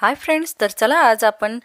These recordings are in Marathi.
हाय फ्रेंड्स तर चला आज आपण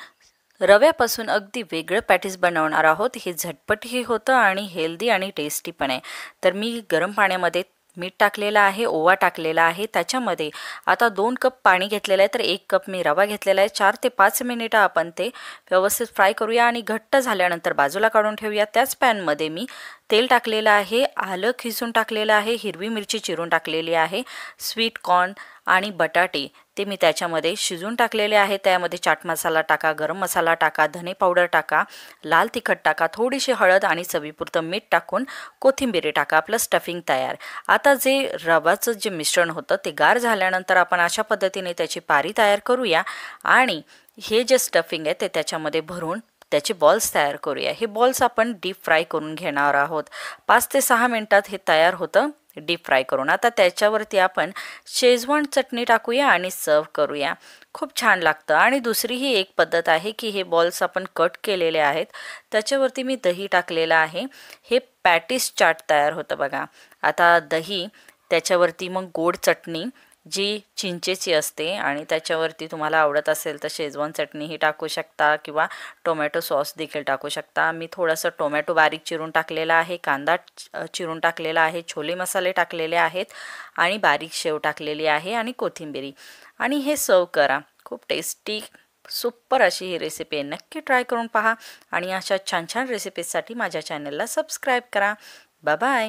रव्यापासून अगदी वेगळं पॅटीस बनवणार आहोत हे झटपटही होतं आणि हेल्दी आणि टेस्टी पण आहे तर मी गरम पाण्यामध्ये मीठ टाकलेलं आहे ओवा टाकलेला आहे त्याच्यामध्ये आता दोन कप पाणी घेतलेलं आहे तर एक कप मी रवा घेतलेला आहे चार ते पाच मिनिटं आपण ते व्यवस्थित फ्राय करूया आणि घट्ट झाल्यानंतर बाजूला काढून ठेवूया त्याच पॅनमध्ये मी तेल टाकलेलं आहे आलं खिसून टाकलेलं आहे हिरवी मिरची चिरून टाकलेली आहे स्वीट कॉर्न आणि बटाटे ते मी त्याच्यामध्ये शिजून टाकलेले आहे त्यामध्ये चाट मसाला टाका गरम मसाला टाका धने पावडर टाका लाल तिखट टाका थोडीशी हळद आणि चवीपुरतं मीठ टाकून कोथिंबिरी टाका आपलं स्टफिंग तयार आता जे रवाचं जे मिश्रण होतं ते गार झाल्यानंतर आपण अशा पद्धतीने त्याची पारी तयार करूया आणि हे जे स्टफिंग आहे ते त्याच्यामध्ये भरून त्याचे बॉल्स तयार करूया हे बॉल्स आपण डीप फ्राय करून घेणार आहोत पाच ते सहा मिनटात हे तयार होतं डीप फ्राय करून आता त्याच्यावरती आपण शेजवान चटणी टाकूया आणि सर्व करूया खूप छान लागतं आणि दुसरी ही एक पद्धत आहे की हे बॉल्स आपण कट केलेले आहेत त्याच्यावरती मी दही टाकलेलं आहे हे पॅटीस चाट तयार होतं बघा आता दही त्याच्यावरती मग गोड चटणी जी चिंचेची असते आणि त्याच्यावरती तुम्हाला आवडत असेल तर शेजवान चटणीही टाकू शकता किंवा टोमॅटो सॉस देखील टाकू शकता मी थोडंसं टोमॅटो बारीक चिरून टाकलेला आहे कांदा चिरून टाकलेला आहे छोले मसाले टाकलेले आहेत आणि बारीक शेव टाकलेली आहे आणि कोथिंबिरी आणि हे सर्व करा खूप टेस्टी सुपर अशी ही रेसिपी आहे नक्की ट्राय करून पहा आणि अशा छान छान रेसिपीजसाठी माझ्या चॅनलला सबस्क्राईब करा बाय